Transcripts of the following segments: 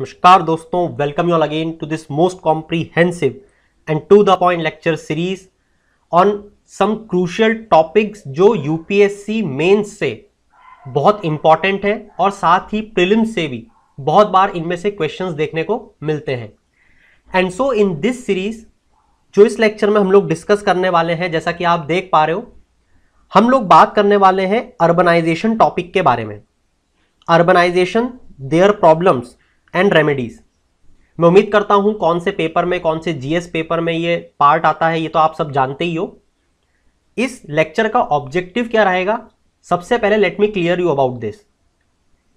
नमस्कार दोस्तों welcome you all again to this most comprehensive and to the point lecture series on some crucial topics जो UPSC mains से बहुत important है और साथ ही प्रिलिम से भी बहुत बार इनमें से क्वेश्चंस देखने को मिलते हैं and so in this series जो इस लेक्चर में हम लोग डिस्कस करने वाले हैं जैसा कि आप देख पा रहे हो हम लोग बात करने वाले हैं अर्बनाइजेशन टॉपिक के बारे में urbanisation their problems and remedies मैं उम्मीद करता हूं कौन से पेपर में कौन से जीएस पेपर में ये पार्ट आता है ये तो आप सब जानते ही हो इस लेक्चर का ऑब्जेक्टिव क्या रहेगा सबसे पहले let me clear you about this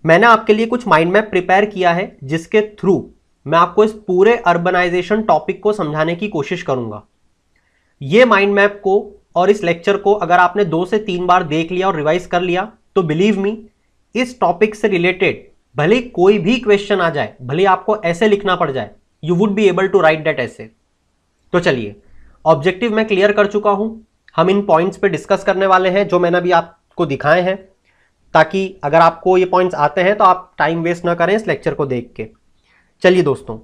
मैंने आपके लिए कुछ माइंड मैप प्रिपेयर किया है जिसके थ्रू मैं आपको इस पूरे अर्बनाइजेशन टॉपिक को समझाने की कोशिश करूंगा ये माइंड मैप को और इस लेक्चर को अगर आपने दो से तीन बार देख लिया और रिवाइज कर लिया तो बिलीव मी इस टॉपिक से रिलेटेड भले कोई भी क्वेश्चन आ जाए भले आपको ऐसे लिखना पड़ जाए you would be able to write that ऐसे तो चलिए ऑब्जेक्टिव मैं क्लियर कर चुका हूं हम इन पॉइंट्स पे डिस्कस करने वाले हैं जो मैंने अभी आपको दिखाए हैं ताकि अगर आपको ये पॉइंट्स आते हैं तो आप टाइम वेस्ट ना करें इस लेक्चर को देख के चलिए दोस्तों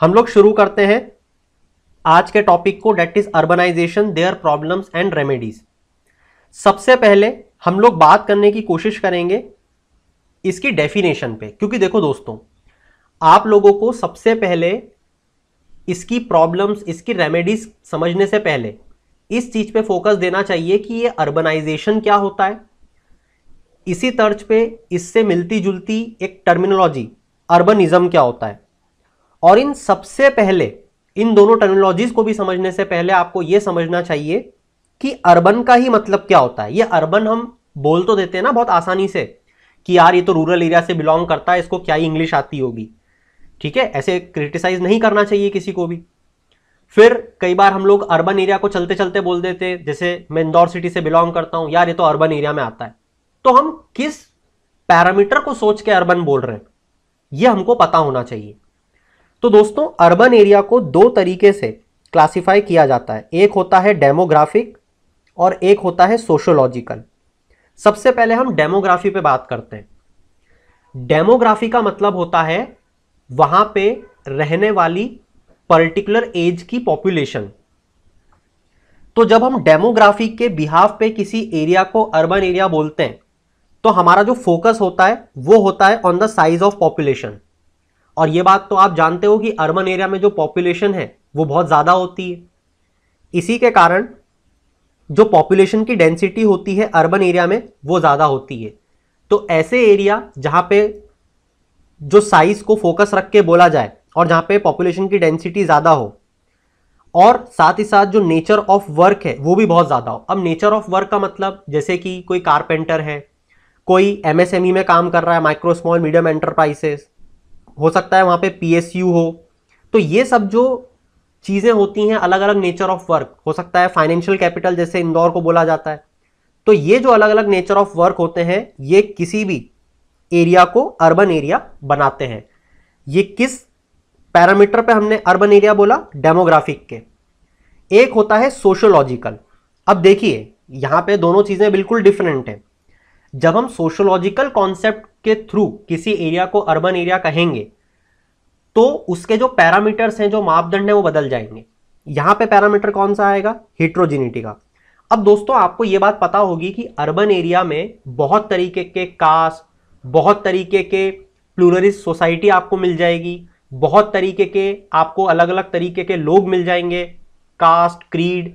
हम लोग शुरू करते हैं आज के टॉपिक को that is urbanisation their problems and remedies सबसे पहले हम लोग बात करने की कोशिश करेंगे इसकी डेफिनेशन पे क्योंकि देखो दोस्तों आप लोगों को सबसे पहले इसकी प्रॉब्लम्स इसकी रेमेडीज समझने से पहले इस चीज़ पे फोकस देना चाहिए कि ये अर्बनाइजेशन क्या होता है इसी तर्ज पे इससे मिलती जुलती एक टर्मिनोलॉजी अर्बनिज्म क्या होता है और इन सबसे पहले इन दोनों टर्मिनोलॉजीज को भी समझने से पहले आपको यह समझना चाहिए कि अर्बन का ही मतलब क्या होता है ये अर्बन हम बोल तो देते हैं ना बहुत आसानी से कि यार ये तो रूरल एरिया से बिलोंग करता है इसको क्या ही इंग्लिश आती होगी ठीक है ऐसे क्रिटिसाइज नहीं करना चाहिए किसी को भी फिर कई बार हम लोग अर्बन एरिया को चलते चलते बोल देते जैसे मैं इंदौर सिटी से बिलोंग करता हूं यार ये तो अर्बन एरिया में आता है तो हम किस पैरामीटर को सोच के अर्बन बोल रहे हैं ये हमको पता होना चाहिए तो दोस्तों अर्बन एरिया को दो तरीके से क्लासिफाई किया जाता है एक होता है डेमोग्राफिक और एक होता है सोशोलॉजिकल सबसे पहले हम डेमोग्राफी पे बात करते हैं डेमोग्राफी का मतलब होता है वहां पे रहने वाली पर्टिकुलर एज की पॉपुलेशन तो जब हम डेमोग्राफी के बिहाफ पे किसी एरिया को अर्बन एरिया बोलते हैं तो हमारा जो फोकस होता है वो होता है on the size of population और ये बात तो आप जानते हो कि अर्बन एरिया में जो पॉपुलेशन है वो बहुत ज़्यादा होती है इसी के कारण जो पॉपुलेशन की डेंसिटी होती है अर्बन एरिया में वो ज़्यादा होती है तो ऐसे एरिया जहाँ पे जो साइज़ को फोकस रख के बोला जाए और जहाँ पे पॉपुलेशन की डेंसिटी ज़्यादा हो और साथ ही साथ जो नेचर ऑफ वर्क है वो भी बहुत ज़्यादा हो अब नेचर ऑफ वर्क का मतलब जैसे कि कोई कारपेंटर है कोई एमएसएमई e में काम कर रहा है माइक्रो स्मॉल मीडियम एंटरप्राइसेस हो सकता है वहाँ पे पीएसयू हो तो ये सब जो चीज़ें होती हैं अलग अलग नेचर ऑफ वर्क हो सकता है फाइनेंशियल कैपिटल जैसे इंदौर को बोला जाता है तो ये जो अलग अलग नेचर ऑफ वर्क होते हैं ये किसी भी एरिया को अर्बन एरिया बनाते हैं ये किस पैरामीटर पे हमने अर्बन एरिया बोला डेमोग्राफिक के एक होता है सोशोलॉजिकल अब देखिए यहाँ पे दोनों चीज़ें बिल्कुल डिफरेंट हैं जब हम सोशोलॉजिकल कॉन्सेप्ट के थ्रू किसी एरिया को अर्बन एरिया कहेंगे तो उसके जो पैरामीटर्स हैं जो मापदंड है वो बदल जाएंगे यहां पे पैरामीटर कौन सा आएगा हिट्रोजिनिटी का अब दोस्तों आपको ये बात पता होगी कि अर्बन एरिया में बहुत तरीके के कास्ट बहुत तरीके के प्लूरलिस्ट सोसाइटी आपको मिल जाएगी बहुत तरीके के आपको अलग अलग तरीके के लोग मिल जाएंगे कास्ट क्रीड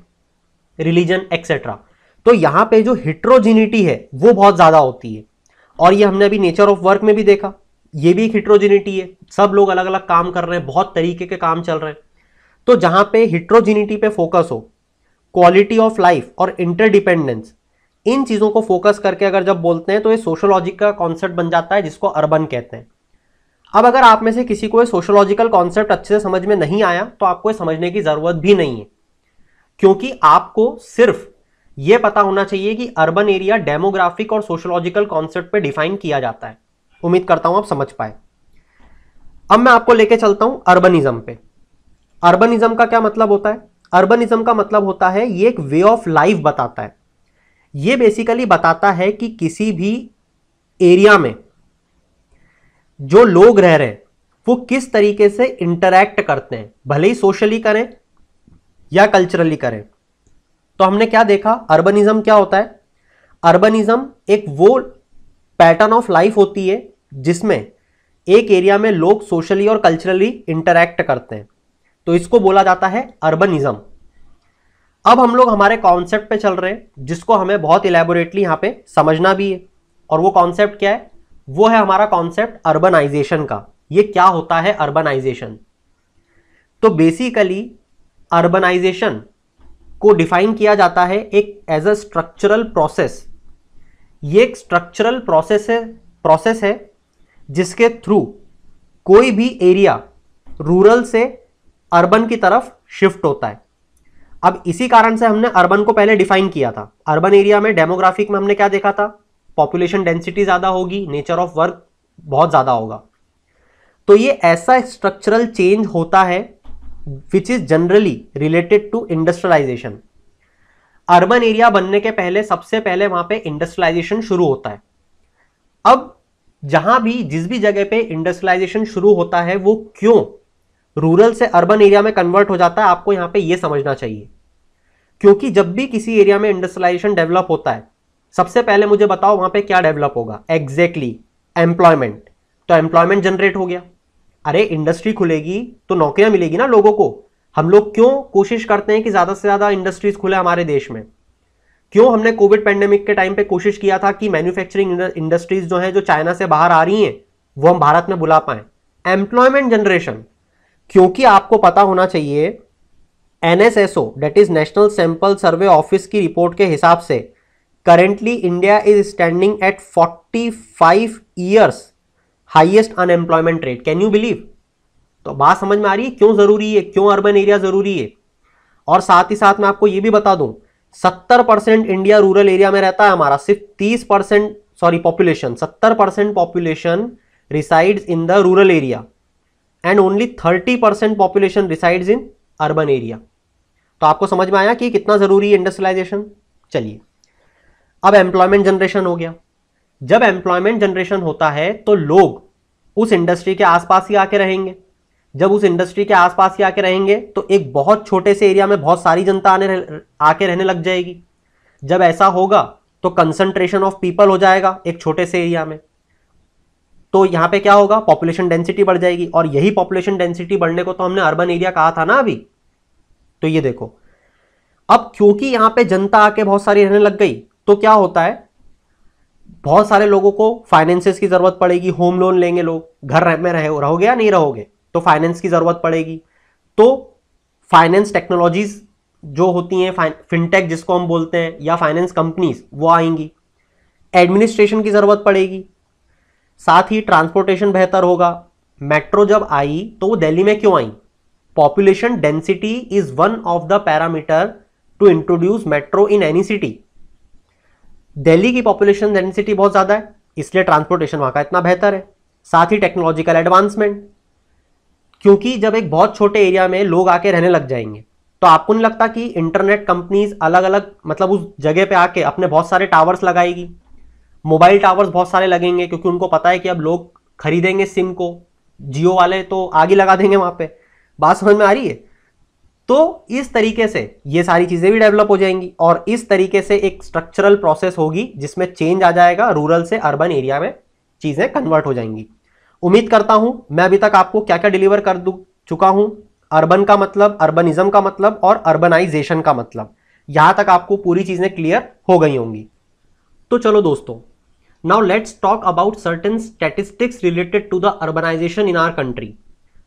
रिलीजन एक्सेट्रा तो यहां पे जो हिट्रोजिनिटी है वो बहुत ज़्यादा होती है और ये हमने अभी नेचर ऑफ वर्क में भी देखा ये भी एक हिट्रोजिनिटी है सब लोग अलग अलग काम कर रहे हैं बहुत तरीके के काम चल रहे हैं तो जहां पे हिट्रोजिनिटी पे फोकस हो क्वालिटी ऑफ लाइफ और इंटरडिपेंडेंस इन चीज़ों को फोकस करके अगर जब बोलते हैं तो ये सोशोलॉजिक का कॉन्सेप्ट बन जाता है जिसको अर्बन कहते हैं अब अगर आप में से किसी को ये सोशोलॉजिकल कॉन्सेप्ट अच्छे से समझ में नहीं आया तो आपको ये समझने की ज़रूरत भी नहीं है क्योंकि आपको सिर्फ ये पता होना चाहिए कि अर्बन एरिया डेमोग्राफिक और सोशोलॉजिकल कॉन्सेप्ट पे डिफाइन किया जाता है उम्मीद करता हूं आप समझ पाए अब मैं आपको लेके चलता हूं अर्बनिज्म पे अर्बनिज्म का क्या मतलब होता है अर्बनिज्म का मतलब होता है ये एक वे ऑफ लाइफ बताता है ये बेसिकली बताता है कि किसी भी एरिया में जो लोग रह रहे हैं वो किस तरीके से इंटरैक्ट करते हैं भले ही सोशली करें या कल्चरली करें तो हमने क्या देखा अर्बनिज्म क्या होता है अर्बनिज्म एक वो पैटर्न ऑफ लाइफ होती है जिसमें एक एरिया में लोग सोशली और कल्चरली इंटरैक्ट करते हैं तो इसको बोला जाता है अर्बनिज्म अब हम लोग हमारे कॉन्सेप्ट पे चल रहे हैं जिसको हमें बहुत इलेबोरेटली यहाँ पे समझना भी है और वो कॉन्सेप्ट क्या है वो है हमारा कॉन्सेप्ट अर्बनाइजेशन का ये क्या होता है अर्बनाइजेशन तो बेसिकली अर्बनाइजेशन को डिफाइन किया जाता है एक एज अ स्ट्रक्चरल प्रोसेस ये एक स्ट्रक्चरल प्रोसेस है प्रोसेस है जिसके थ्रू कोई भी एरिया रूरल से अर्बन की तरफ शिफ्ट होता है अब इसी कारण से हमने अर्बन को पहले डिफाइन किया था अर्बन एरिया में डेमोग्राफिक में हमने क्या देखा था पॉपुलेशन डेंसिटी ज़्यादा होगी नेचर ऑफ वर्क बहुत ज़्यादा होगा तो ये ऐसा स्ट्रक्चरल चेंज होता है which is generally related to industrialisation urban area बनने के पहले सबसे पहले वहां पे इंडस्ट्रियलाइजेशन शुरू होता है अब जहां भी जिस भी जगह पे इंडस्ट्रियलाइजेशन शुरू होता है वो क्यों रूरल से अर्बन एरिया में कन्वर्ट हो जाता है आपको यहां पे ये समझना चाहिए क्योंकि जब भी किसी एरिया में इंडस्ट्रियलाइजेशन डेवलप होता है सबसे पहले मुझे बताओ वहां पे क्या डेवलप होगा एग्जैक्टली एम्प्लॉयमेंट तो एम्प्लॉयमेंट जनरेट हो गया अरे इंडस्ट्री खुलेगी तो नौकरियां मिलेगी ना लोगों को हम लोग क्यों कोशिश करते हैं कि ज़्यादा से ज़्यादा इंडस्ट्रीज खुले हमारे देश में क्यों हमने कोविड पेंडेमिक के टाइम पे कोशिश किया था कि मैन्युफैक्चरिंग इंडस्ट्रीज जो हैं जो चाइना से बाहर आ रही हैं वो हम भारत में बुला पाए एम्प्लॉयमेंट जनरेशन क्योंकि आपको पता होना चाहिए NSSO that is national sample survey office की रिपोर्ट के हिसाब से currently India is standing at 45 five years highest unemployment rate can you believe तो बात समझ में आ रही है क्यों जरूरी है क्यों अर्बन एरिया जरूरी है और साथ ही साथ मैं आपको ये भी बता दूं सत्तर परसेंट इंडिया रूरल एरिया में रहता है हमारा सिर्फ तीस परसेंट सॉरी पॉपुलेशन सत्तर percent population resides in the rural area and only thirty percent population resides in urban area तो आपको समझ में आया कि कितना ज़रूरी है इंडस्ट्रियलाइजेशन चलिए अब एम्प्लॉयमेंट जनरेशन हो गया जब एम्प्लॉयमेंट जनरेशन होता है तो लोग उस इंडस्ट्री के आसपास ही आके रहेंगे जब उस इंडस्ट्री के आसपास ही आके रहेंगे तो एक बहुत छोटे से एरिया में बहुत सारी जनता आने आके रहने लग जाएगी जब ऐसा होगा तो कंसंट्रेशन ऑफ पीपल हो जाएगा एक छोटे से एरिया में तो यहाँ पे क्या होगा पॉपुलेशन डेंसिटी बढ़ जाएगी और यही पॉपुलेशन डेंसिटी बढ़ने को तो हमने अर्बन एरिया कहा था ना अभी तो ये देखो अब क्योंकि यहाँ पे जनता आके बहुत सारी रहने लग गई तो क्या होता है बहुत सारे लोगों को फाइनेंसेस की जरूरत पड़ेगी होम लोन लेंगे लोग घर में रहे रहोगे या नहीं रहोगे तो फाइनेंस की ज़रूरत पड़ेगी तो फाइनेंस टेक्नोलॉजीज जो होती हैं फिनटेक जिसको हम बोलते हैं या फाइनेंस कंपनीज वो आएंगी एडमिनिस्ट्रेशन की ज़रूरत पड़ेगी साथ ही ट्रांसपोर्टेशन बेहतर होगा मेट्रो जब आई तो वो दिल्ली में क्यों आई population density is one of the parameter to introduce metro in any city Delhi की पॉपुलेशन डेंसिटी बहुत ज़्यादा है इसलिए ट्रांसपोर्टेशन वहां का इतना बेहतर है साथ ही टेक्नोलॉजिकल एडवांसमेंट क्योंकि जब एक बहुत छोटे एरिया में लोग आके रहने लग जाएंगे तो आपको नहीं लगता कि इंटरनेट कंपनीज अलग अलग मतलब उस जगह पे आके अपने बहुत सारे टावर्स लगाएगी मोबाइल टावर्स बहुत सारे लगेंगे क्योंकि उनको पता है कि अब लोग खरीदेंगे सिम को जियो वाले तो आगे लगा देंगे वहाँ पे बात समझ में आ रही है तो इस तरीके से ये सारी चीज़ें भी डेवलप हो जाएंगी और इस तरीके से एक स्ट्रक्चरल प्रोसेस होगी जिसमें चेंज आ जाएगा रूरल से अर्बन एरिया में चीज़ें कन्वर्ट हो जाएंगी उम्मीद करता हूं मैं अभी तक आपको क्या क्या डिलीवर कर दू चुका हूं अर्बन का मतलब अर्बनिज्म का मतलब और अर्बनाइजेशन का मतलब यहां तक आपको पूरी चीजें क्लियर हो गई होंगी तो चलो दोस्तों now let's talk about certain statistics related to the urbanisation in our country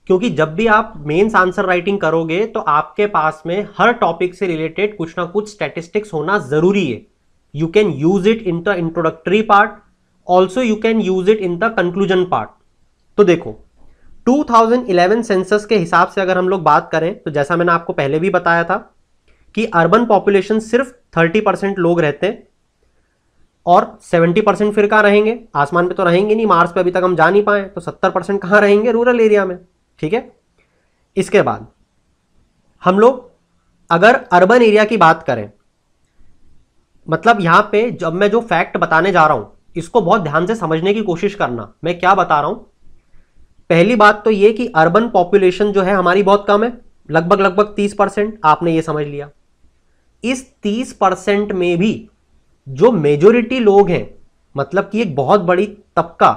क्योंकि जब भी आप मेन्स आंसर राइटिंग करोगे तो आपके पास में हर टॉपिक से रिलेटेड कुछ ना कुछ स्टेटिस्टिक्स होना जरूरी है you can use it in the introductory part also you can use it in the conclusion part तो देखो 2011 सेंसस के हिसाब से अगर हम लोग बात करें तो जैसा मैंने आपको पहले भी बताया था कि अर्बन पॉपुलेशन सिर्फ 30 परसेंट लोग रहते हैं और 70 परसेंट फिर कहाँ रहेंगे आसमान पे तो रहेंगे नहीं मार्स पे अभी तक हम जा नहीं पाए तो 70 परसेंट कहाँ रहेंगे रूरल एरिया में ठीक है इसके बाद हम लोग अगर अर्बन एरिया की बात करें मतलब यहाँ पे जब मैं जो फैक्ट बताने जा रहा हूँ इसको बहुत ध्यान से समझने की कोशिश करना मैं क्या बता रहा हूँ पहली बात तो ये कि अर्बन पॉपुलेशन जो है हमारी बहुत कम है लगभग लगभग तीस परसेंट आपने ये समझ लिया इस तीस परसेंट में भी जो मेजोरिटी लोग हैं मतलब कि एक बहुत बड़ी तबका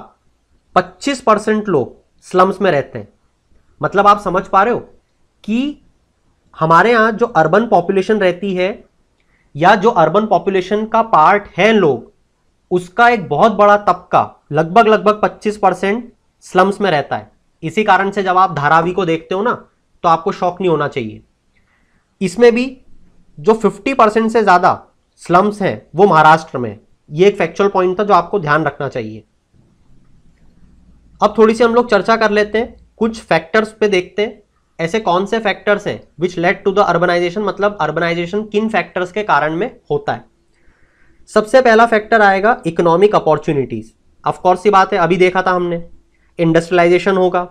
पच्चीस परसेंट लोग स्लम्स में रहते हैं मतलब आप समझ पा रहे हो कि हमारे यहाँ जो अर्बन पॉपुलेशन रहती है या जो अर्बन पॉपुलेशन का पार्ट है लोग उसका एक बहुत बड़ा तबका लगभग लगभग 25 परसेंट स्लम्स में रहता है इसी कारण से जब आप धारावी को देखते हो ना तो आपको शौक नहीं होना चाहिए इसमें भी जो 50 परसेंट से ज़्यादा स्लम्स हैं वो महाराष्ट्र में ये एक फैक्चुअल पॉइंट था जो आपको ध्यान रखना चाहिए अब थोड़ी सी हम लोग चर्चा कर लेते हैं कुछ फैक्टर्स पे देखते हैं ऐसे कौन से फैक्टर्स हैं which led to the urbanisation मतलब अर्बनाइजेशन किन फैक्टर्स के कारण में होता है सबसे पहला फैक्टर आएगा इकोनॉमिक अपॉर्चुनिटीज अफकोर्स ये बात है अभी देखा था हमने इंडस्ट्रियलाइजेशन होगा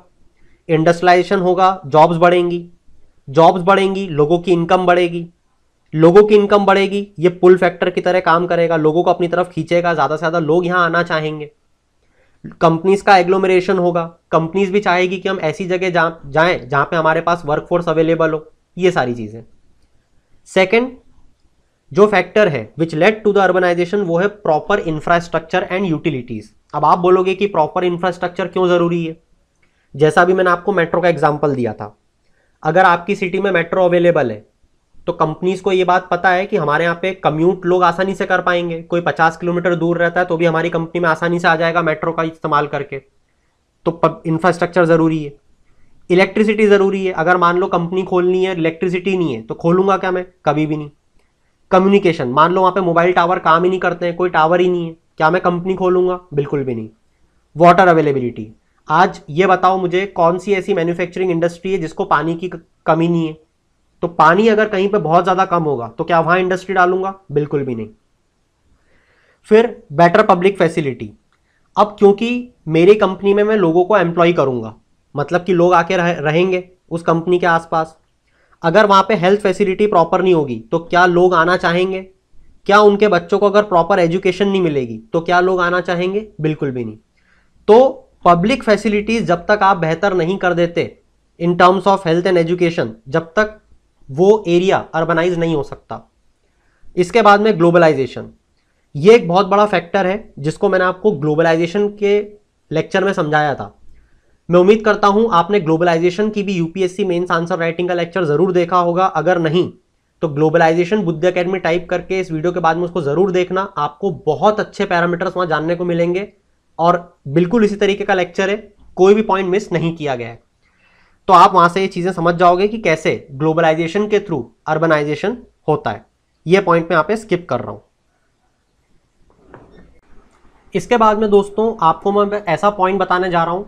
इंडस्ट्रियलाइजेशन होगा जॉब्स बढ़ेंगी जॉब्स बढ़ेंगी लोगों की इनकम बढ़ेगी लोगों की इनकम बढ़ेगी ये पुल फैक्टर की तरह काम करेगा लोगों को अपनी तरफ खींचेगा ज़्यादा से ज़्यादा लोग यहाँ आना चाहेंगे कंपनीज का एग्लोमरेशन होगा कंपनीज भी चाहेगी कि हम ऐसी जगह जा जाएं जहाँ पे हमारे पास वर्कफोर्स अवेलेबल हो ये सारी चीज़ें सेकंड जो फैक्टर है which led to the urbanisation वो है प्रॉपर इंफ्रास्ट्रक्चर एंड यूटिलिटीज अब आप बोलोगे कि प्रॉपर इंफ्रास्ट्रक्चर क्यों ज़रूरी है जैसा अभी मैंने आपको मेट्रो का एग्जाम्पल दिया था अगर आपकी सिटी में मेट्रो अवेलेबल है तो कंपनीज को ये बात पता है कि हमारे यहाँ पे कम्यूट लोग आसानी से कर पाएंगे कोई 50 किलोमीटर दूर रहता है तो भी हमारी कंपनी में आसानी से आ जाएगा मेट्रो का इस्तेमाल करके तो इंफ्रास्ट्रक्चर ज़रूरी है इलेक्ट्रिसिटी ज़रूरी है अगर मान लो कंपनी खोलनी है इलेक्ट्रिसिटी नहीं है तो खोलूंगा क्या मैं कभी भी नहीं कम्युनिकेशन मान लो वहाँ पे मोबाइल टावर काम ही नहीं करते हैं कोई टावर ही नहीं है क्या मैं कंपनी खोलूंगा बिल्कुल भी नहीं वाटर अवेलेबिलिटी आज ये बताओ मुझे कौन सी ऐसी मैन्युफैक्चरिंग इंडस्ट्री है जिसको पानी की कमी नहीं है तो पानी अगर कहीं पे बहुत ज़्यादा कम होगा तो क्या वहाँ इंडस्ट्री डालूंगा बिल्कुल भी नहीं फिर बेटर पब्लिक फैसिलिटी अब क्योंकि मेरी कंपनी में मैं लोगों को एम्प्लॉय करूंगा मतलब कि लोग आके रहेंगे उस कंपनी के आसपास अगर वहां पे हेल्थ फैसिलिटी प्रॉपर नहीं होगी तो क्या लोग आना चाहेंगे क्या उनके बच्चों को अगर प्रॉपर एजुकेशन नहीं मिलेगी तो क्या लोग आना चाहेंगे बिल्कुल भी नहीं तो पब्लिक फैसिलिटीज जब तक आप बेहतर नहीं कर देते in terms of health and education जब तक वो एरिया अर्बनाइज नहीं हो सकता इसके बाद में ग्लोबलाइजेशन ये एक बहुत बड़ा फैक्टर है जिसको मैंने आपको ग्लोबलाइजेशन के लेक्चर में समझाया था मैं उम्मीद करता हूं आपने ग्लोबलाइजेशन की भी यूपीएससी मेन्स आंसर राइटिंग का लेक्चर जरूर देखा होगा अगर नहीं तो ग्लोबलाइजेशन बुद्ध अकेडमी टाइप करके इस वीडियो के बाद में उसको जरूर देखना आपको बहुत अच्छे पैरामीटर्स वहां जानने को मिलेंगे और बिल्कुल इसी तरीके का लेक्चर है कोई भी पॉइंट मिस नहीं किया गया है तो आप वहां से ये चीजें समझ जाओगे कि कैसे ग्लोबलाइजेशन के थ्रू अर्बनाइजेशन होता है ये पॉइंट मैं यहाँ पे स्किप कर रहा हूं इसके बाद में दोस्तों आपको मैं ऐसा पॉइंट बताने जा रहा हूं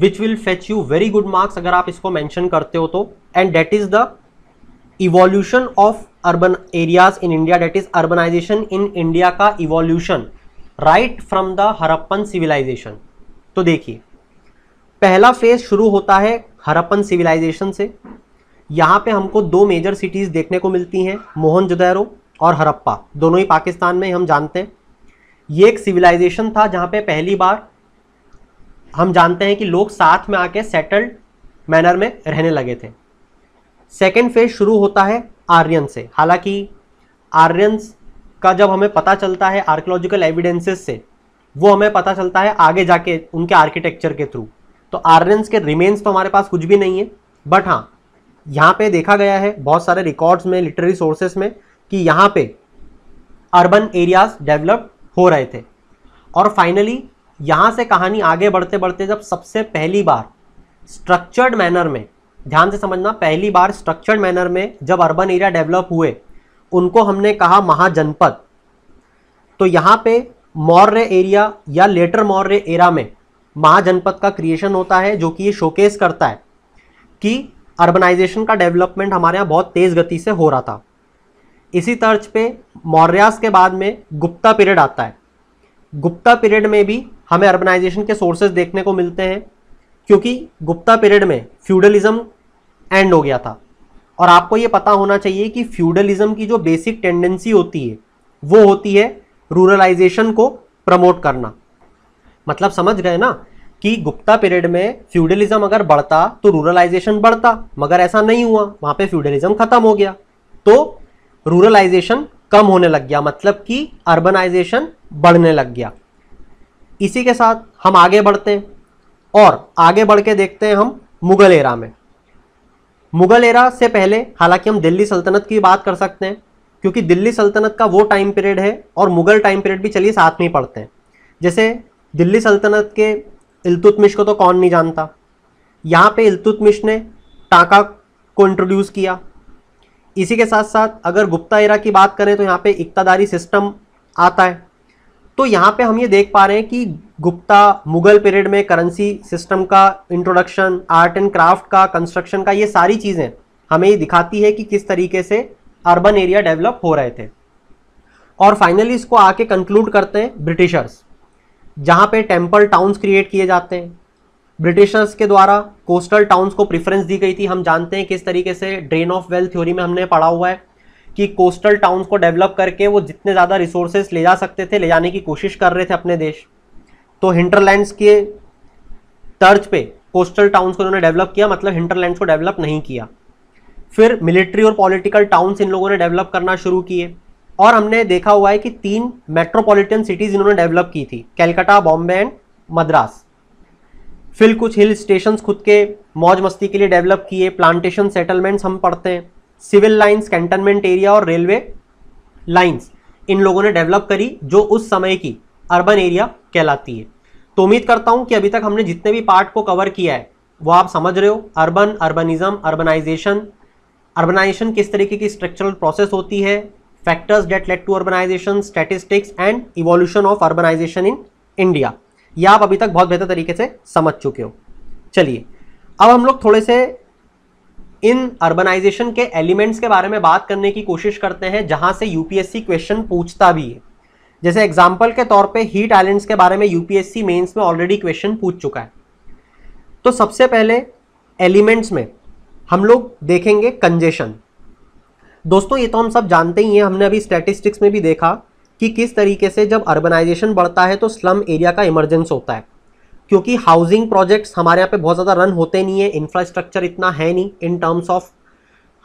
which will fetch you very good marks अगर आप इसको मैंशन करते हो तो and that is the evolution of urban areas in India that is urbanisation in India का evolution right from the Harappan civilisation तो देखिए पहला फेज शुरू होता है हरप्पन सिविलाइजेशन से यहाँ पे हमको दो मेजर सिटीज़ देखने को मिलती हैं मोहन जुदैरो और हरप्पा दोनों ही पाकिस्तान में हम जानते हैं ये एक सिविलाइजेशन था जहाँ पे पहली बार हम जानते हैं कि लोग साथ में आके सेटल्ड मैनर में रहने लगे थे सेकेंड फेज शुरू होता है आर्यन से हालांकि आर्यनस का जब हमें पता चलता है आर्कोलॉजिकल एविडेंसेस से वो हमें पता चलता है आगे जाके उनके आर्किटेक्चर के थ्रू तो आर्यनस के रिमेन्स तो हमारे पास कुछ भी नहीं है बट हाँ यहाँ पे देखा गया है बहुत सारे रिकॉर्ड्स में लिटरेरी सोर्सेस में कि यहाँ पे अर्बन एरियाज डेवलप हो रहे थे और फाइनली यहाँ से कहानी आगे बढ़ते बढ़ते जब सबसे पहली बार स्ट्रक्चर्ड मैनर में ध्यान से समझना पहली बार स्ट्रक्चर्ड मैनर में जब अर्बन एरिया डेवलप हुए उनको हमने कहा महाजनपद तो यहाँ पे मौर्य एरिया या लेटर मौर्य एरा में महाजनपद का क्रिएशन होता है जो कि ये शोकेस करता है कि अर्बनाइजेशन का डेवलपमेंट हमारे यहाँ बहुत तेज़ गति से हो रहा था इसी तर्ज पे मौर्यास के बाद में गुप्ता पीरियड आता है गुप्ता पीरियड में भी हमें अर्बनाइजेशन के सोर्सेज देखने को मिलते हैं क्योंकि गुप्ता पीरियड में फ्यूडलिज्म एंड हो गया था और आपको ये पता होना चाहिए कि फ्यूडलिज्म की जो बेसिक टेंडेंसी होती है वो होती है रूरलाइजेशन को प्रमोट करना मतलब समझ गए ना कि गुप्ता पीरियड में फ्यूडलिज्म अगर बढ़ता तो रूरलाइजेशन बढ़ता मगर ऐसा नहीं हुआ वहां पे फ्यूडलिज्म खत्म हो गया तो रूरलाइजेशन कम होने लग गया मतलब कि अर्बनाइजेशन बढ़ने लग गया इसी के साथ हम आगे बढ़ते हैं और आगे बढ़ के देखते हैं हम मुग़ल एरा में मुग़ल एरा से पहले हालांकि हम दिल्ली सल्तनत की बात कर सकते हैं क्योंकि दिल्ली सल्तनत का वो टाइम पीरियड है और मुग़ल टाइम पीरियड भी चलिए साथ में ही पढ़ते हैं जैसे दिल्ली सल्तनत के इल्तुतमिश को तो कौन नहीं जानता यहाँ पे इल्तुतमिश ने टाका को इंट्रोड्यूस किया इसी के साथ साथ अगर गुप्ता एरा की बात करें तो यहाँ पे इकतदारी सिस्टम आता है तो यहाँ पे हम ये देख पा रहे हैं कि गुप्ता मुगल पीरियड में करेंसी सिस्टम का इंट्रोडक्शन आर्ट एंड क्राफ्ट का कंस्ट्रक्शन का ये सारी चीज़ें हमें ये दिखाती है कि किस तरीके से अर्बन एरिया डेवलप हो रहे थे और फाइनली इसको आके कंक्लूड करते हैं ब्रिटिशर्स जहाँ पे टेम्पल टाउन्स क्रिएट किए जाते हैं ब्रिटिशर्स के द्वारा कोस्टल टाउन्स को प्रिफ्रेंस दी गई थी हम जानते हैं किस तरीके से ड्रेन ऑफ वेल्थ थ्योरी में हमने पढ़ा हुआ है कि कोस्टल टाउन्स को डेवलप करके वो जितने ज़्यादा रिसोर्सेज ले जा सकते थे ले जाने की कोशिश कर रहे थे अपने देश तो हिंटरलैंड्स के तर्ज पे कोस्टल टाउन्स को उन्होंने डेवलप किया मतलब हिंटरलैंड्स को डेवलप नहीं किया फिर मिलिट्री और पॉलिटिकल टाउन्स इन लोगों ने डेवलप करना शुरू किए और हमने देखा हुआ है कि तीन मेट्रोपॉलिटन सिटीज़ इन्होंने डेवलप की थी कैलकाटा बॉम्बे एंड मद्रास फिर कुछ हिल स्टेशंस खुद के मौज मस्ती के लिए डेवलप किए प्लांटेशन सेटलमेंट्स हम पढ़ते हैं सिविल लाइन्स कैंटनमेंट एरिया और रेलवे लाइन्स इन लोगों ने डेवलप करी जो उस समय की अर्बन एरिया कहलाती है तो उम्मीद करता हूं कि अभी तक हमने जितने भी पार्ट को कवर किया है वो आप समझ रहे हो अर्बन अर्बनिज्म अर्बनाइजेशन अर्बनाइजेशन किस तरीके की स्ट्रक्चरल प्रोसेस होती है factors that led to urbanisation statistics and evolution of urbanisation in India यह आप अभी तक बहुत बेहतर तरीके से समझ चुके हो चलिए अब हम लोग थोड़े से इन अर्बनाइजेशन के एलिमेंट्स के बारे में बात करने की कोशिश करते हैं जहां से यूपीएससी क्वेश्चन पूछता भी है जैसे एग्जाम्पल के तौर पे हीट आइलैंड्स के बारे में यूपीएससी मेंस में ऑलरेडी क्वेश्चन पूछ चुका है तो सबसे पहले एलिमेंट्स में हम लोग देखेंगे कंजेशन दोस्तों ये तो हम सब जानते ही हैं हमने अभी स्टैटिस्टिक्स में भी देखा कि किस तरीके से जब अर्बनाइजेशन बढ़ता है तो स्लम एरिया का इमरजेंस होता है क्योंकि हाउसिंग प्रोजेक्ट्स हमारे यहाँ पे बहुत ज़्यादा रन होते नहीं है इंफ्रास्ट्रक्चर इतना है नहीं इन टर्म्स ऑफ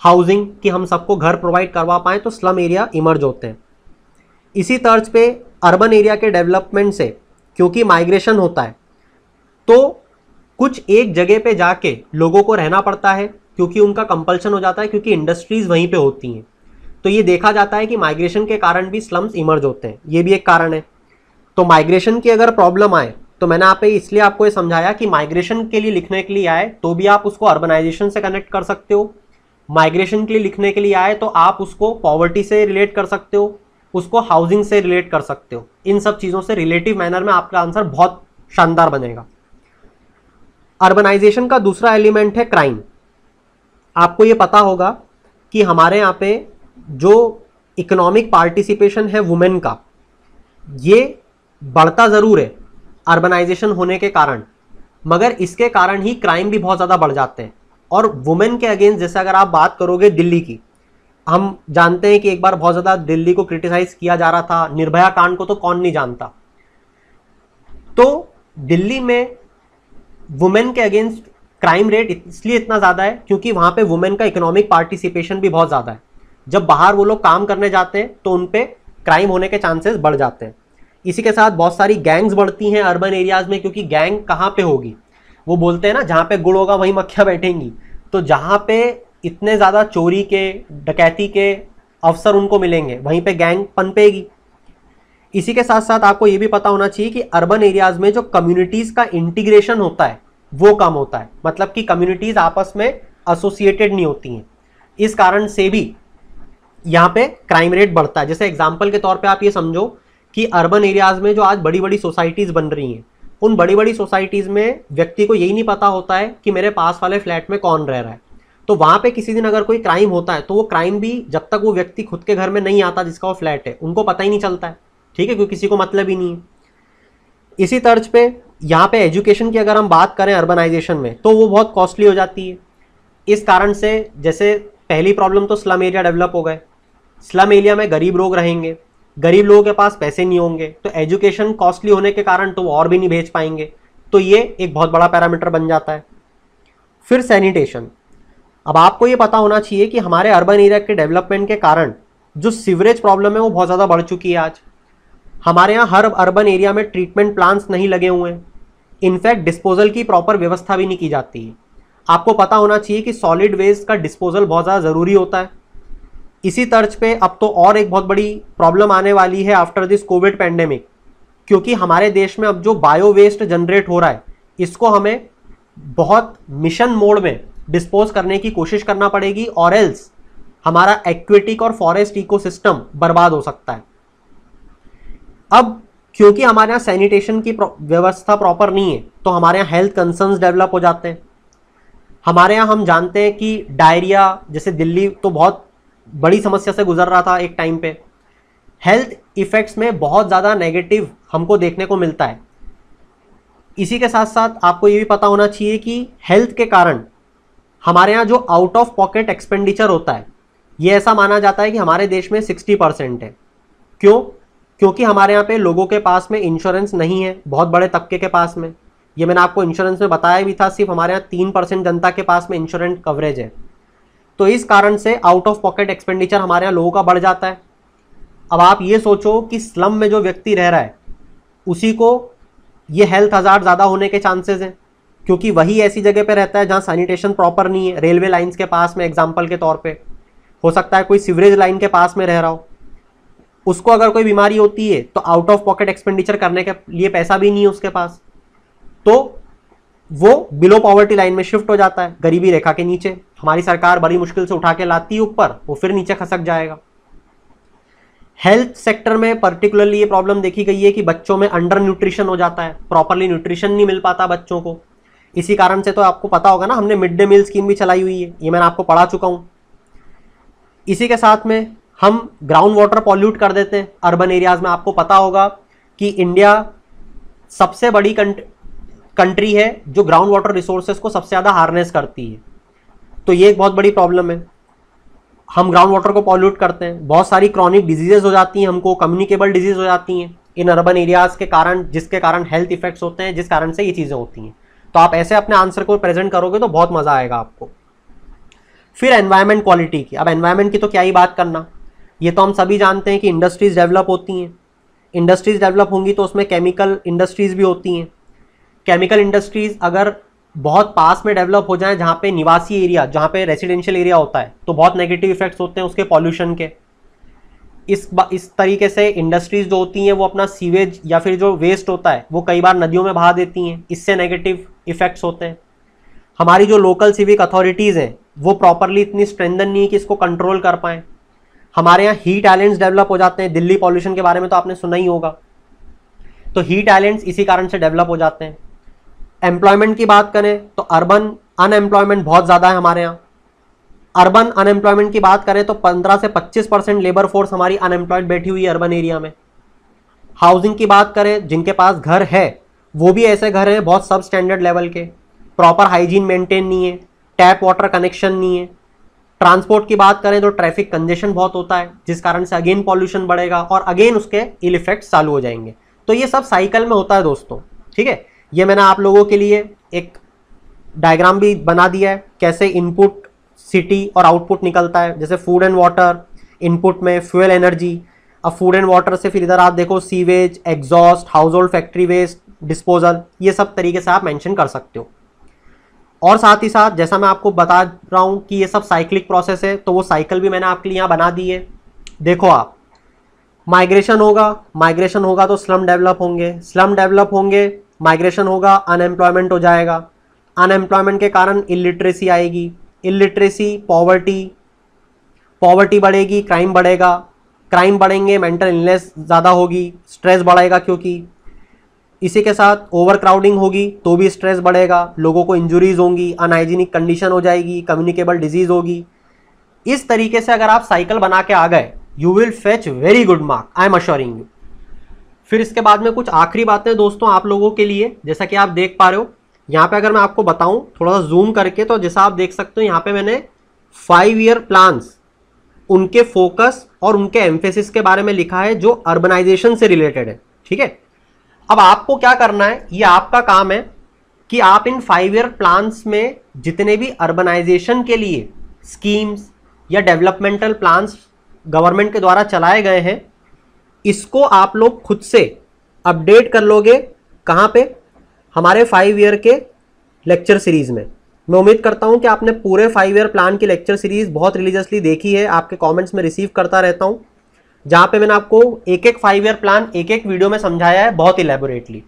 हाउसिंग कि हम सबको घर प्रोवाइड करवा पाएँ तो स्लम एरिया इमर्ज होते हैं इसी तर्ज पे अर्बन एरिया के डेवलपमेंट से क्योंकि माइग्रेशन होता है तो कुछ एक जगह पे जाके लोगों को रहना पड़ता है क्योंकि उनका कंपल्शन हो जाता है क्योंकि इंडस्ट्रीज़ वहीं पे होती हैं तो ये देखा जाता है कि माइग्रेशन के कारण भी स्लम्स इमर्ज होते हैं ये भी एक कारण है तो माइग्रेशन की अगर प्रॉब्लम आए तो मैंने आप इसलिए आपको ये समझाया कि माइग्रेशन के लिए लिखने के लिए आए तो भी आप उसको अर्बनाइजेशन से कनेक्ट कर सकते हो माइग्रेशन के लिए लिखने के लिए आए तो आप उसको पॉवर्टी से रिलेट कर सकते हो उसको हाउसिंग से रिलेट कर सकते हो इन सब चीज़ों से रिलेटिव मैनर में आपका आंसर बहुत शानदार बनेगा अर्बनाइजेशन का दूसरा एलिमेंट है क्राइम आपको ये पता होगा कि हमारे यहाँ पे जो इकोनॉमिक पार्टिसिपेशन है वुमेन का ये बढ़ता ज़रूर है अर्बनाइजेशन होने के कारण मगर इसके कारण ही क्राइम भी बहुत ज़्यादा बढ़ जाते हैं और वुमेन के अगेंस्ट जैसे अगर आप बात करोगे दिल्ली की हम जानते हैं कि एक बार बहुत ज़्यादा दिल्ली को क्रिटिसाइज किया जा रहा था निर्भया कांड को तो कौन नहीं जानता तो दिल्ली में वुमेन के अगेंस्ट क्राइम रेट इसलिए इतना ज़्यादा है क्योंकि वहाँ पे वुमेन का इकोनॉमिक पार्टिसिपेशन भी बहुत ज़्यादा है जब बाहर वो लोग काम करने जाते हैं तो उन पर क्राइम होने के चांसेस बढ़ जाते हैं इसी के साथ बहुत सारी गैंग्स बढ़ती हैं अर्बन एरियाज में क्योंकि गैंग कहाँ पे होगी वो बोलते हैं ना जहाँ पे गुड़ होगा वहीं मक्खियाँ बैठेंगी तो जहाँ पे इतने ज़्यादा चोरी के डकैती के अवसर उनको मिलेंगे वहीं पे गैंग पनपेगी इसी के साथ साथ आपको ये भी पता होना चाहिए कि अर्बन एरियाज में जो कम्युनिटीज़ का इंटीग्रेशन होता है वो कम होता है मतलब कि कम्युनिटीज़ आपस में एसोसिएटेड नहीं होती हैं इस कारण से भी यहाँ पे क्राइम रेट बढ़ता है जैसे एग्जाम्पल के तौर पे आप ये समझो कि अर्बन एरियाज में जो आज बड़ी बड़ी सोसाइटीज़ बन रही हैं उन बड़ी बड़ी सोसाइटीज़ में व्यक्ति को यही नहीं पता होता है कि मेरे पास वाले फ्लैट में कौन रह रहा है तो वहाँ पे किसी दिन अगर कोई क्राइम होता है तो वो क्राइम भी जब तक वो व्यक्ति खुद के घर में नहीं आता जिसका वो फ्लैट है उनको पता ही नहीं चलता है ठीक है क्योंकि किसी को मतलब ही नहीं है इसी तर्ज पे यहाँ पे एजुकेशन की अगर हम बात करें अर्बनाइजेशन में तो वो बहुत कॉस्टली हो जाती है इस कारण से जैसे पहली प्रॉब्लम तो स्लम एरिया डेवलप हो गए स्लम एरिया में गरीब लोग रहेंगे गरीब लोगों के पास पैसे नहीं होंगे तो एजुकेशन कॉस्टली होने के कारण तो और भी नहीं भेज पाएंगे तो ये एक बहुत बड़ा पैरामीटर बन जाता है फिर सैनिटेशन अब आपको ये पता होना चाहिए कि हमारे अर्बन एरिया के डेवलपमेंट के कारण जो सीवरेज प्रॉब्लम है वो बहुत ज़्यादा बढ़ चुकी है आज हमारे यहाँ हर अर्बन एरिया में ट्रीटमेंट प्लांट्स नहीं लगे हुए हैं इनफैक्ट डिस्पोजल की प्रॉपर व्यवस्था भी नहीं की जाती है आपको पता होना चाहिए कि सॉलिड वेस्ट का डिस्पोजल बहुत ज़्यादा ज़रूरी होता है इसी तर्ज पे अब तो और एक बहुत बड़ी प्रॉब्लम आने वाली है आफ्टर दिस कोविड पैंडेमिक क्योंकि हमारे देश में अब जो बायो वेस्ट जनरेट हो रहा है इसको हमें बहुत मिशन मोड में डिस्पोज करने की कोशिश करना पड़ेगी और एल्स हमारा एक्वेटिक और फॉरेस्ट इकोसिस्टम बर्बाद हो सकता है अब क्योंकि हमारे यहाँ सैनिटेशन की व्यवस्था प्रॉपर नहीं है तो हमारे यहाँ हेल्थ कंसर्न्स डेवलप हो जाते हैं हमारे यहाँ हम जानते हैं कि डायरिया जैसे दिल्ली तो बहुत बड़ी समस्या से गुजर रहा था एक टाइम पे हेल्थ इफ़ेक्ट्स में बहुत ज़्यादा नेगेटिव हमको देखने को मिलता है इसी के साथ साथ आपको ये भी पता होना चाहिए कि हेल्थ के कारण हमारे यहाँ जो आउट ऑफ पॉकेट एक्सपेंडिचर होता है ये ऐसा माना जाता है कि हमारे देश में सिक्सटी परसेंट है क्यों क्योंकि हमारे यहाँ पे लोगों के पास में इंश्योरेंस नहीं है बहुत बड़े तबके के पास में ये मैंने आपको इंश्योरेंस में बताया भी था सिर्फ हमारे यहाँ तीन परसेंट जनता के पास में इंश्योरेंस कवरेज है तो इस कारण से आउट ऑफ पॉकेट एक्सपेंडिचर हमारे यहाँ लोगों का बढ़ जाता है अब आप ये सोचो कि स्लम में जो व्यक्ति रह रहा है उसी को ये हेल्थ हज़ार ज़्यादा होने के चांसेस हैं क्योंकि वही ऐसी जगह पर रहता है जहाँ सैनिटेशन प्रॉपर नहीं है रेलवे लाइन्स के पास में एग्जाम्पल के तौर पर हो सकता है कोई सीवरेज लाइन के पास में रह रहा हो उसको अगर कोई बीमारी होती है तो आउट ऑफ पॉकेट एक्सपेंडिचर करने के लिए पैसा भी नहीं है उसके पास तो वो बिलो पॉवर्टी लाइन में शिफ्ट हो जाता है गरीबी रेखा के नीचे हमारी सरकार बड़ी मुश्किल से उठा के लाती है ऊपर वो फिर नीचे खसक जाएगा हेल्थ सेक्टर में पर्टिकुलरली ये प्रॉब्लम देखी गई है कि बच्चों में अंडर न्यूट्रिशन हो जाता है प्रॉपरली न्यूट्रिशन नहीं मिल पाता बच्चों को इसी कारण से तो आपको पता होगा ना हमने मिड डे मील स्कीम भी चलाई हुई है ये मैंने आपको पढ़ा चुका हूँ इसी के साथ में हम ग्राउंड वाटर पॉल्यूट कर देते हैं अर्बन एरियाज में आपको पता होगा कि इंडिया सबसे बड़ी कंट्री है जो ग्राउंड वाटर रिसोर्सेज को सबसे ज़्यादा हार्नेस करती है तो ये एक बहुत बड़ी प्रॉब्लम है हम ग्राउंड वाटर को पॉल्यूट करते हैं बहुत सारी क्रॉनिक डिजीजेज हो जाती हैं हमको कम्युनिकेबल डिजीज हो जाती हैं इन अर्बन एरियाज़ के कारण जिसके कारण हेल्थ इफेक्ट्स होते हैं जिस कारण से ये चीज़ें होती हैं तो आप ऐसे अपने आंसर को प्रेजेंट करोगे तो बहुत मज़ा आएगा आपको फिर एनवायरमेंट क्वालिटी की अब एनवायरमेंट की तो क्या ही बात करना ये तो हम सभी जानते हैं कि इंडस्ट्रीज़ डेवलप होती हैं इंडस्ट्रीज़ डेवलप होंगी तो उसमें केमिकल इंडस्ट्रीज़ भी होती हैं केमिकल इंडस्ट्रीज अगर बहुत पास में डेवलप हो जाए जहाँ पे निवासी एरिया जहाँ पे रेसिडेंशियल एरिया होता है तो बहुत नेगेटिव इफेक्ट्स होते हैं उसके पॉल्यूशन के इस इस तरीके से इंडस्ट्रीज जो होती हैं वो अपना सीवेज या फिर जो वेस्ट होता है वो कई बार नदियों में बहा देती हैं इससे नेगेटिव इफेक्ट्स होते हैं हमारी जो लोकल सिविक अथॉरिटीज़ हैं वो प्रॉपरली इतनी स्ट्रेंदन नहीं है कि इसको कंट्रोल कर पाएँ हमारे यहाँ हीट आइलैंड्स डेवलप हो जाते हैं दिल्ली पॉल्यूशन के बारे में तो आपने सुना ही होगा तो हीट आइलैंड्स इसी कारण से डेवलप हो जाते हैं एम्प्लॉयमेंट की बात करें तो अर्बन अनएम्प्लॉयमेंट बहुत ज़्यादा है हमारे यहाँ अर्बन अनएम्प्लॉयमेंट की बात करें तो 15 से 25 परसेंट लेबर फोर्स हमारी अनएम्प्लॉयड बैठी हुई है अर्बन एरिया में हाउसिंग की बात करें जिनके पास घर है वो भी ऐसे घर हैं बहुत सब स्टैंडर्ड लेवल के प्रॉपर हाइजीन मेंटेन नहीं है टैप वाटर कनेक्शन नहीं है ट्रांसपोर्ट की बात करें तो ट्रैफिक कंजेशन बहुत होता है जिस कारण से अगेन पॉल्यूशन बढ़ेगा और अगेन उसके इल इफेक्ट्स चालू हो जाएंगे तो ये सब साइकिल में होता है दोस्तों ठीक है ये मैंने आप लोगों के लिए एक डायग्राम भी बना दिया है कैसे इनपुट सिटी और आउटपुट निकलता है जैसे फूड एंड वाटर इनपुट में फ्यूल एनर्जी अब फूड एंड वाटर से फिर इधर आप देखो sewage exhaust household factory waste disposal ये सब तरीके से आप मेंशन कर सकते हो और साथ ही साथ जैसा मैं आपको बता रहा हूँ कि ये सब साइक्लिक प्रोसेस है तो वो साइकिल भी मैंने आपके लिए यहाँ बना दी है देखो आप माइग्रेशन होगा माइग्रेशन होगा तो स्लम डेवलप होंगे स्लम डेवलप होंगे माइग्रेशन होगा अनएम्प्लॉयमेंट हो जाएगा अनएम्प्लॉयमेंट के कारण इलिटरेसी आएगी इलिटरेसी पॉवर्टी पॉवर्टी बढ़ेगी क्राइम बढ़ेगा क्राइम बढ़ेंगे मेंटल इलनेस ज़्यादा होगी स्ट्रेस बढ़ेगा क्योंकि इसी के साथ ओवर क्राउडिंग होगी तो भी स्ट्रेस बढ़ेगा लोगों को इंजुरीज होंगी अनहाइजीनिक कंडीशन हो जाएगी कम्युनिकेबल डिजीज होगी इस तरीके से अगर आप साइकिल बना के आ गए you will fetch very good mark I am assuring you फिर इसके बाद में कुछ आखिरी बातें दोस्तों आप लोगों के लिए जैसा कि आप देख पा रहे हो यहाँ पे अगर मैं आपको बताऊं थोड़ा सा जूम करके तो जैसा आप देख सकते हो यहाँ पे मैंने फाइव ईयर प्लान्स उनके फोकस और उनके एम्फेसिस के बारे में लिखा है जो अर्बनाइजेशन से रिलेटेड है ठीक है अब आपको क्या करना है ये आपका काम है कि आप इन फाइव ईयर प्लान्स में जितने भी अर्बनाइजेशन के लिए स्कीम्स या डेवलपमेंटल प्लान्स गवर्नमेंट के द्वारा चलाए गए हैं इसको आप लोग खुद से अपडेट कर लोगे कहाँ पे हमारे फाइव ईयर के लेक्चर सीरीज़ में मैं उम्मीद करता हूँ कि आपने पूरे फाइव ईयर प्लान की लेक्चर सीरीज़ बहुत रिलीजियसली देखी है आपके कमेंट्स में रिसीव करता रहता हूँ जहाँ पे मैंने आपको एक एक फाइव ईयर प्लान एक एक वीडियो में समझाया है बहुत इलेबोरेटली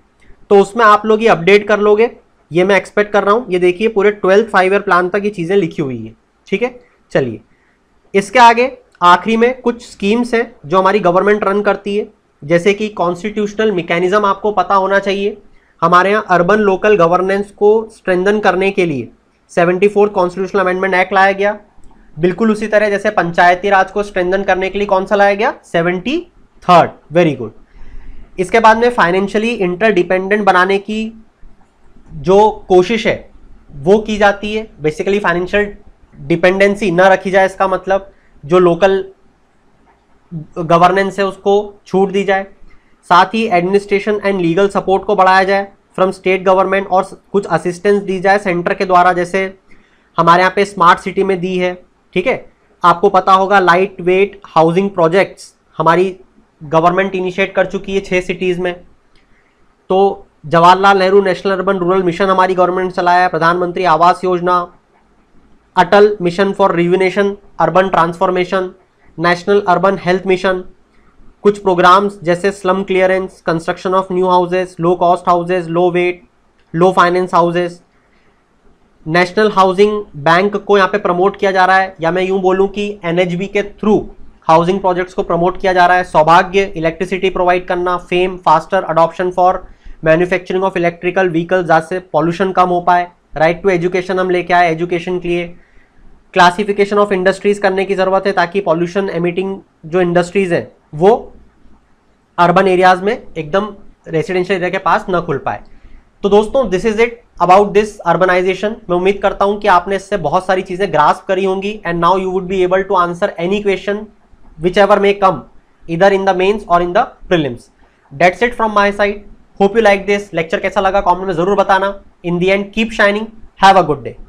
तो उसमें आप लोग ये अपडेट कर लोगे ये मैं एक्सपेक्ट कर रहा हूँ ये देखिए पूरे ट्वेल्थ फाइव ईयर प्लान तक ये चीज़ें लिखी हुई है ठीक है चलिए इसके आगे आखिरी में कुछ स्कीम्स हैं जो हमारी गवर्नमेंट रन करती है जैसे कि कॉन्स्टिट्यूशनल मैकेनिज्म आपको पता होना चाहिए हमारे यहाँ अर्बन लोकल गवर्नेंस को स्ट्रेंदन करने के लिए seventy fourth constitutional amendment act लाया गया बिल्कुल उसी तरह जैसे पंचायती राज को स्ट्रेंदन करने के लिए कौन सा लाया गया सेवेंटी थर्ड वेरी गुड इसके बाद में फाइनेंशियली इंटरडिपेंडेंट बनाने की जो कोशिश है वो की जाती है बेसिकली फाइनेंशियल डिपेंडेंसी ना रखी जाए इसका मतलब जो लोकल गवर्नेंस है उसको छूट दी जाए साथ ही एडमिनिस्ट्रेशन एंड लीगल सपोर्ट को बढ़ाया जाए फ्रॉम स्टेट गवर्नमेंट और कुछ असिस्टेंस दी जाए सेंटर के द्वारा जैसे हमारे यहाँ पे स्मार्ट सिटी में दी है ठीक है आपको पता होगा लाइट वेट हाउसिंग प्रोजेक्ट्स हमारी गवर्नमेंट इनिशिएट कर चुकी है छः सिटीज़ में तो Jawaharlal Nehru national urban rural mission हमारी गवर्नमेंट चलाया है Pradhanmantri Awas Yojana Atal mission for rejuvenation urban transformation national urban health mission कुछ प्रोग्राम्स जैसे slum clearance construction of new houses low cost houses low weight low finance houses national housing bank को यहाँ पे promote किया जा रहा है या मैं यूँ बोलूँ कि एन के थ्रू हाउसिंग प्रोजेक्ट्स को प्रमोट किया जा रहा है सौभाग्य इलेक्ट्रिसिटी प्रोवाइड करना FAME faster adoption for manufacturing of electrical vehicle जहाँ से पॉल्यूशन कम हो पाए राइट टू एजुकेशन हम लेके आए एजुकेशन के लिए क्लासिफिकेशन ऑफ इंडस्ट्रीज करने की जरूरत है ताकि पॉल्यूशन एमिटिंग जो इंडस्ट्रीज है वो अर्बन एरियाज में एकदम रेसिडेंशियल एरिया के पास न खुल पाए तो दोस्तों this is it about this urbanisation मैं उम्मीद करता हूं कि आपने इससे बहुत सारी चीजें ग्रास्प करी होंगी and now you would be able to answer any question which ever may come इधर इन द मेन्स और in the prelims that's it from my side hope you like this lecture कैसा लगा comment में जरूर बताना in the end keep shining have a good day